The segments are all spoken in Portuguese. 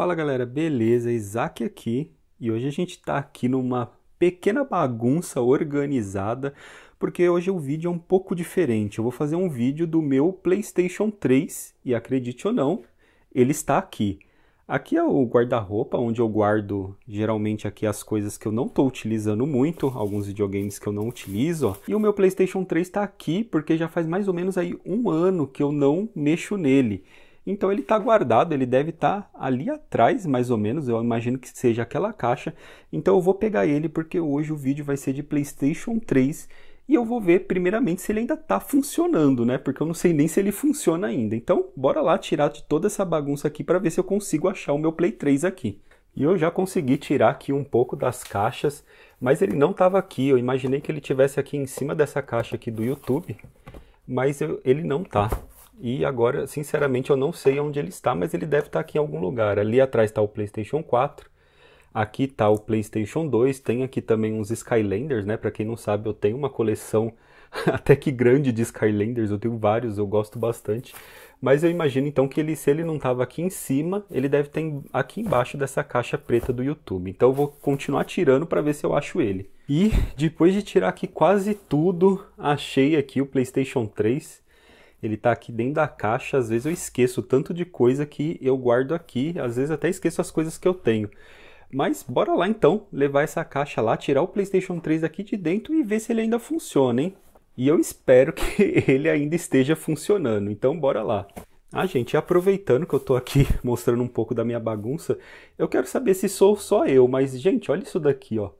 Fala galera, beleza? Isaac aqui e hoje a gente está aqui numa pequena bagunça organizada porque hoje o vídeo é um pouco diferente. Eu vou fazer um vídeo do meu PlayStation 3 e acredite ou não, ele está aqui. Aqui é o guarda-roupa onde eu guardo geralmente aqui as coisas que eu não estou utilizando muito, alguns videogames que eu não utilizo. E o meu PlayStation 3 está aqui porque já faz mais ou menos aí um ano que eu não mexo nele. Então ele está guardado, ele deve estar tá ali atrás, mais ou menos. Eu imagino que seja aquela caixa. Então eu vou pegar ele porque hoje o vídeo vai ser de PlayStation 3 e eu vou ver primeiramente se ele ainda está funcionando, né? Porque eu não sei nem se ele funciona ainda. Então bora lá tirar de toda essa bagunça aqui para ver se eu consigo achar o meu Play 3 aqui. E eu já consegui tirar aqui um pouco das caixas, mas ele não estava aqui. Eu imaginei que ele tivesse aqui em cima dessa caixa aqui do YouTube, mas eu, ele não está. E agora, sinceramente, eu não sei onde ele está, mas ele deve estar tá aqui em algum lugar. Ali atrás está o PlayStation 4. Aqui está o PlayStation 2. Tem aqui também uns Skylanders, né? Para quem não sabe, eu tenho uma coleção até que grande de Skylanders. Eu tenho vários, eu gosto bastante. Mas eu imagino então que ele, se ele não estava aqui em cima, ele deve estar aqui embaixo dessa caixa preta do YouTube. Então eu vou continuar tirando para ver se eu acho ele. E depois de tirar aqui quase tudo, achei aqui o PlayStation 3 ele tá aqui dentro da caixa, às vezes eu esqueço tanto de coisa que eu guardo aqui, às vezes até esqueço as coisas que eu tenho. Mas bora lá então, levar essa caixa lá, tirar o PlayStation 3 daqui de dentro e ver se ele ainda funciona, hein? E eu espero que ele ainda esteja funcionando, então bora lá. Ah, gente, aproveitando que eu tô aqui mostrando um pouco da minha bagunça, eu quero saber se sou só eu, mas gente, olha isso daqui, ó.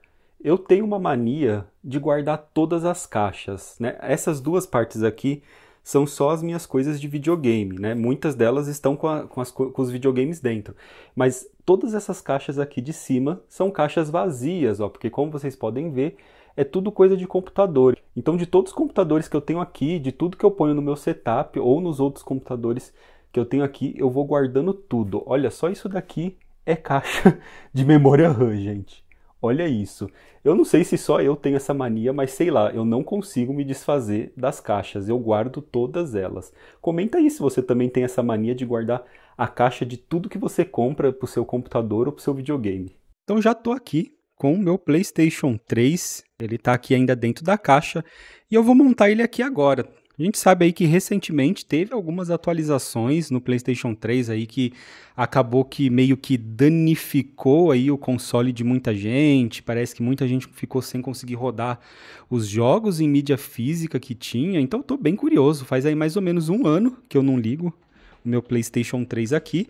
Eu tenho uma mania de guardar todas as caixas, né? Essas duas partes aqui são só as minhas coisas de videogame, né? Muitas delas estão com, a, com, as, com os videogames dentro. Mas todas essas caixas aqui de cima são caixas vazias, ó, porque como vocês podem ver, é tudo coisa de computador. Então, de todos os computadores que eu tenho aqui, de tudo que eu ponho no meu setup ou nos outros computadores que eu tenho aqui, eu vou guardando tudo. Olha, só isso daqui é caixa de memória RAM, gente. Olha isso. Eu não sei se só eu tenho essa mania, mas sei lá, eu não consigo me desfazer das caixas. Eu guardo todas elas. Comenta aí se você também tem essa mania de guardar a caixa de tudo que você compra para o seu computador ou para o seu videogame. Então já estou aqui com o meu PlayStation 3. Ele está aqui ainda dentro da caixa e eu vou montar ele aqui agora. A gente sabe aí que recentemente teve algumas atualizações no PlayStation 3 aí que acabou que meio que danificou aí o console de muita gente. Parece que muita gente ficou sem conseguir rodar os jogos em mídia física que tinha. Então estou bem curioso. Faz aí mais ou menos um ano que eu não ligo o meu PlayStation 3 aqui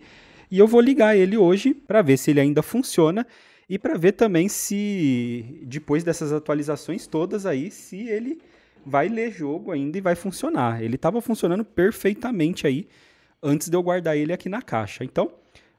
e eu vou ligar ele hoje para ver se ele ainda funciona e para ver também se depois dessas atualizações todas aí se ele vai ler jogo ainda e vai funcionar. Ele estava funcionando perfeitamente aí antes de eu guardar ele aqui na caixa. Então,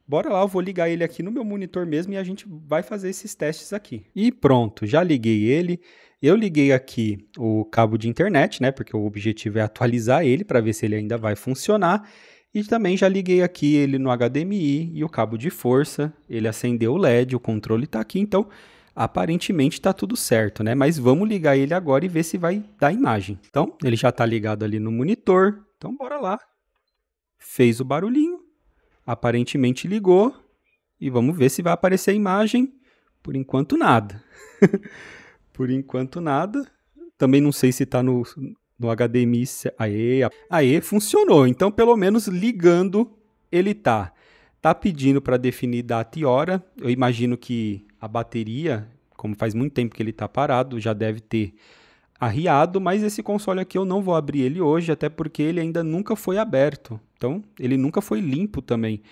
bora lá, eu vou ligar ele aqui no meu monitor mesmo e a gente vai fazer esses testes aqui. E pronto, já liguei ele. Eu liguei aqui o cabo de internet, né? Porque o objetivo é atualizar ele para ver se ele ainda vai funcionar. E também já liguei aqui ele no HDMI e o cabo de força. Ele acendeu o LED, o controle está aqui, então aparentemente está tudo certo, né? Mas vamos ligar ele agora e ver se vai dar imagem. Então, ele já está ligado ali no monitor. Então, bora lá. Fez o barulhinho, aparentemente ligou e vamos ver se vai aparecer a imagem. Por enquanto, nada. Por enquanto, nada. Também não sei se está no, no HDMI. Aê, aê, funcionou. Então, pelo menos ligando, ele tá. Tá pedindo para definir data e hora. Eu imagino que a bateria, como faz muito tempo que ele está parado, já deve ter arriado, mas esse console aqui eu não vou abrir ele hoje, até porque ele ainda nunca foi aberto. Então, ele nunca foi limpo também.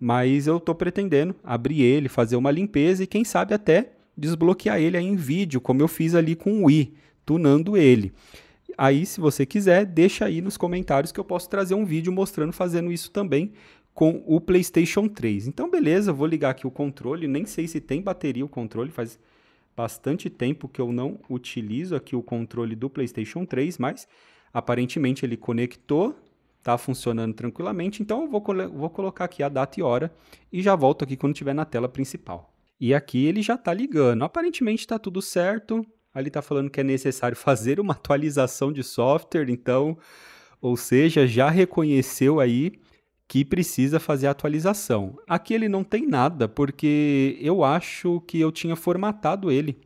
Mas eu estou pretendendo abrir ele, fazer uma limpeza e quem sabe até desbloquear ele em vídeo, como eu fiz ali com o Wii, tunando ele. Aí, se você quiser, deixa aí nos comentários que eu posso trazer um vídeo mostrando fazendo isso também com o PlayStation 3. Então, beleza, vou ligar aqui o controle. Nem sei se tem bateria o controle, faz bastante tempo que eu não utilizo aqui o controle do PlayStation 3, mas aparentemente ele conectou, tá funcionando tranquilamente. Então, eu vou, col vou colocar aqui a data e hora e já volto aqui quando estiver na tela principal. E aqui ele já está ligando. Aparentemente está tudo certo. Ali está falando que é necessário fazer uma atualização de software, então, ou seja, já reconheceu aí que precisa fazer a atualização. Aqui ele não tem nada, porque eu acho que eu tinha formatado ele.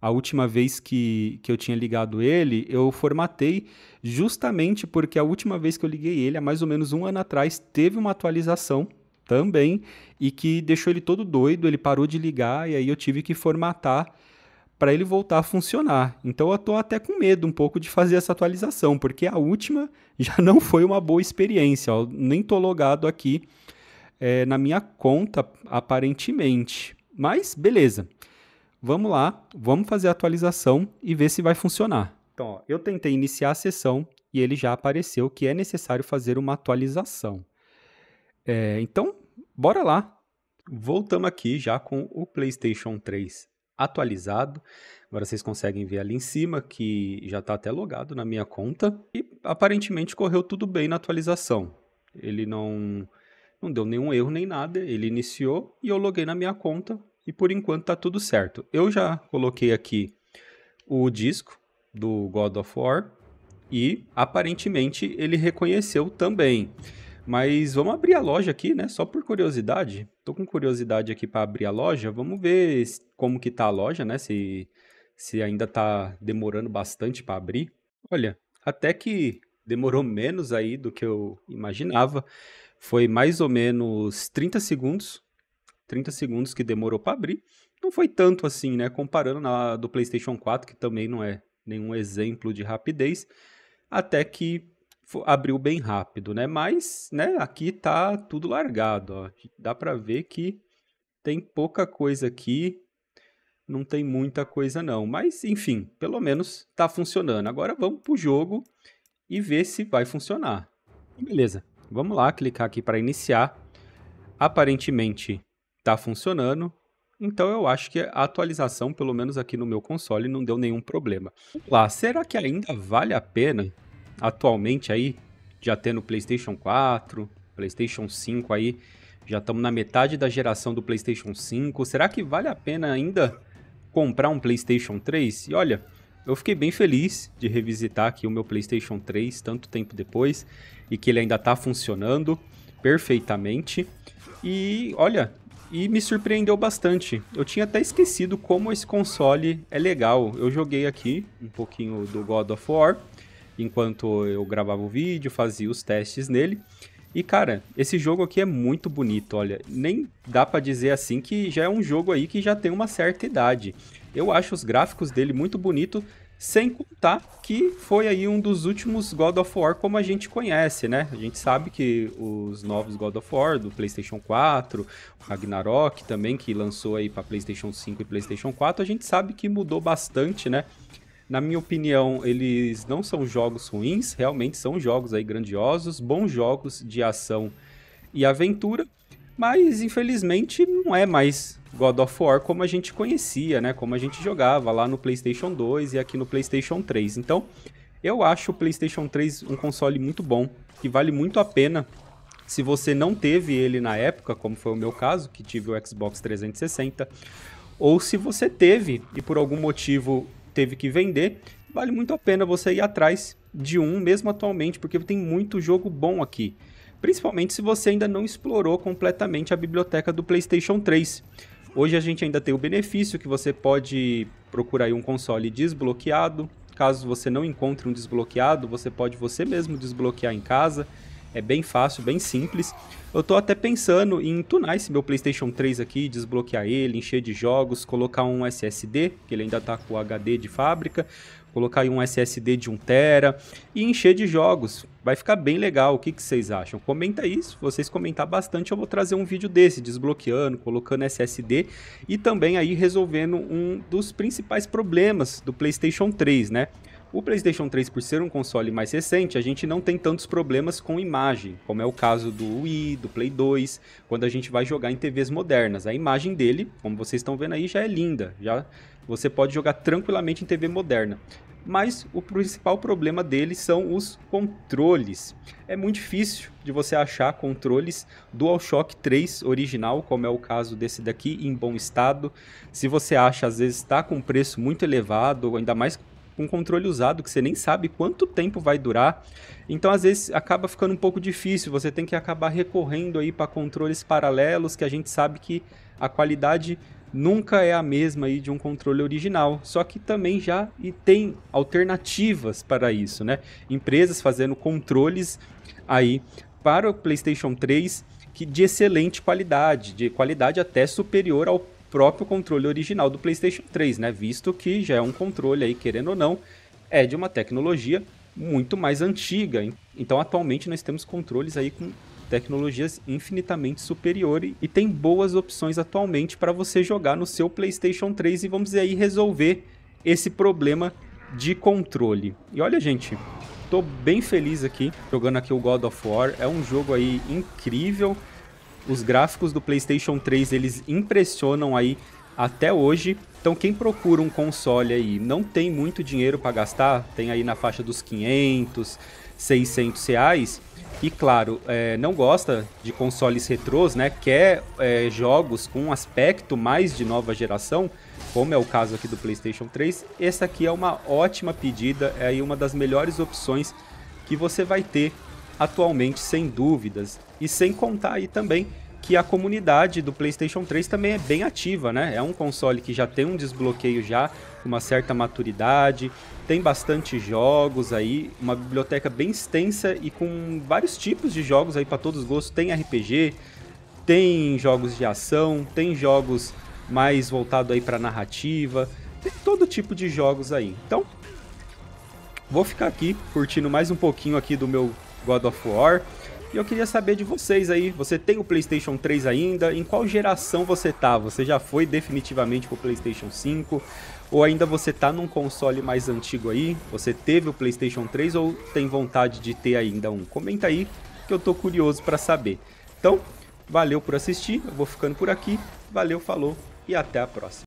A última vez que, que eu tinha ligado ele, eu formatei justamente porque a última vez que eu liguei ele, há mais ou menos um ano atrás, teve uma atualização também e que deixou ele todo doido, ele parou de ligar e aí eu tive que formatar para ele voltar a funcionar. Então eu estou até com medo um pouco de fazer essa atualização, porque a última já não foi uma boa experiência. Eu nem estou logado aqui é, na minha conta, aparentemente. Mas beleza. Vamos lá, vamos fazer a atualização e ver se vai funcionar. Então, ó, eu tentei iniciar a sessão e ele já apareceu que é necessário fazer uma atualização. É, então, bora lá. Voltamos aqui já com o PlayStation 3 atualizado. Agora vocês conseguem ver ali em cima que já está até logado na minha conta e aparentemente correu tudo bem na atualização. Ele não, não deu nenhum erro nem nada, ele iniciou e eu loguei na minha conta e por enquanto está tudo certo. Eu já coloquei aqui o disco do God of War e aparentemente ele reconheceu também. Mas vamos abrir a loja aqui, né? Só por curiosidade. Tô com curiosidade aqui para abrir a loja. Vamos ver como que tá a loja, né? Se, se ainda tá demorando bastante para abrir. Olha, até que demorou menos aí do que eu imaginava. Foi mais ou menos 30 segundos. 30 segundos que demorou para abrir. Não foi tanto assim, né? Comparando na do PlayStation 4, que também não é nenhum exemplo de rapidez. Até que abriu bem rápido, né? Mas, né, aqui tá tudo largado, ó. Dá para ver que tem pouca coisa aqui, não tem muita coisa não, mas enfim, pelo menos tá funcionando. Agora vamos pro jogo e ver se vai funcionar. Beleza. Vamos lá, clicar aqui para iniciar. Aparentemente tá funcionando. Então eu acho que a atualização, pelo menos aqui no meu console, não deu nenhum problema. Vamos lá, será que ainda vale a pena atualmente aí, já tendo PlayStation 4, PlayStation 5 aí, já estamos na metade da geração do PlayStation 5. Será que vale a pena ainda comprar um PlayStation 3? E olha, eu fiquei bem feliz de revisitar aqui o meu PlayStation 3 tanto tempo depois e que ele ainda está funcionando perfeitamente. E olha, e me surpreendeu bastante. Eu tinha até esquecido como esse console é legal. Eu joguei aqui um pouquinho do God of War enquanto eu gravava o vídeo, fazia os testes nele. E cara, esse jogo aqui é muito bonito, olha, nem dá para dizer assim que já é um jogo aí que já tem uma certa idade. Eu acho os gráficos dele muito bonito, sem contar que foi aí um dos últimos God of War como a gente conhece, né? A gente sabe que os novos God of War do PlayStation 4, Ragnarok também que lançou aí para PlayStation 5 e PlayStation 4, a gente sabe que mudou bastante, né? Na minha opinião, eles não são jogos ruins, realmente são jogos aí grandiosos, bons jogos de ação e aventura, mas infelizmente não é mais God of War como a gente conhecia, né? Como a gente jogava lá no PlayStation 2 e aqui no PlayStation 3. Então, eu acho o PlayStation 3 um console muito bom, que vale muito a pena se você não teve ele na época, como foi o meu caso, que tive o Xbox 360, ou se você teve e por algum motivo teve que vender, vale muito a pena você ir atrás de um mesmo atualmente, porque tem muito jogo bom aqui. Principalmente se você ainda não explorou completamente a biblioteca do PlayStation 3. Hoje a gente ainda tem o benefício que você pode procurar um console desbloqueado. Caso você não encontre um desbloqueado, você pode você mesmo desbloquear em casa. É bem fácil, bem simples. Eu tô até pensando em tunar esse meu PlayStation 3 aqui, desbloquear ele, encher de jogos, colocar um SSD, que ele ainda tá com HD de fábrica, colocar aí um SSD de 1 tera e encher de jogos. Vai ficar bem legal. O que, que vocês acham? Comenta isso. vocês comentar bastante, eu vou trazer um vídeo desse, desbloqueando, colocando SSD e também aí resolvendo um dos principais problemas do PlayStation 3, né? O PlayStation 3, por ser um console mais recente, a gente não tem tantos problemas com imagem, como é o caso do Wii, do Play 2, quando a gente vai jogar em TVs modernas. A imagem dele, como vocês estão vendo aí, já é linda, já você pode jogar tranquilamente em TV moderna mas o principal problema dele são os controles. É muito difícil de você achar controles DualShock 3 original, como é o caso desse daqui, em bom estado. Se você acha, às vezes está com preço muito elevado, ainda mais com controle usado, que você nem sabe quanto tempo vai durar. Então, às vezes, acaba ficando um pouco difícil, você tem que acabar recorrendo aí para controles paralelos, que a gente sabe que a qualidade nunca é a mesma aí de um controle original, só que também já e tem alternativas para isso, né? Empresas fazendo controles aí para o PlayStation 3 que de excelente qualidade, de qualidade até superior ao próprio controle original do PlayStation 3, né? Visto que já é um controle aí, querendo ou não, é de uma tecnologia muito mais antiga. Então, atualmente nós temos controles aí com tecnologias infinitamente superiores e tem boas opções atualmente para você jogar no seu PlayStation 3 e vamos aí resolver esse problema de controle. E olha, gente, tô bem feliz aqui jogando aqui o God of War. É um jogo aí incrível. Os gráficos do PlayStation 3 eles impressionam aí até hoje. Então quem procura um console aí, não tem muito dinheiro para gastar, tem aí na faixa dos 500, 600 reais. E claro, é, não gosta de consoles retrôs, né? Quer é, jogos com um aspecto mais de nova geração, como é o caso aqui do PlayStation 3. Essa aqui é uma ótima pedida, é aí uma das melhores opções que você vai ter atualmente, sem dúvidas. E sem contar aí também que a comunidade do PlayStation 3 também é bem ativa, né? É um console que já tem um desbloqueio já, uma certa maturidade, tem bastante jogos aí, uma biblioteca bem extensa e com vários tipos de jogos aí para todos os gostos. Tem RPG, tem jogos de ação, tem jogos mais voltado aí para narrativa, tem todo tipo de jogos aí. Então, vou ficar aqui curtindo mais um pouquinho aqui do meu God of War. E eu queria saber de vocês aí, você tem o PlayStation 3 ainda? Em qual geração você tá? Você já foi definitivamente pro PlayStation 5? Ou ainda você tá num console mais antigo aí? Você teve o PlayStation 3 ou tem vontade de ter ainda um? Comenta aí que eu tô curioso para saber. Então, valeu por assistir, eu vou ficando por aqui. Valeu, falou e até a próxima.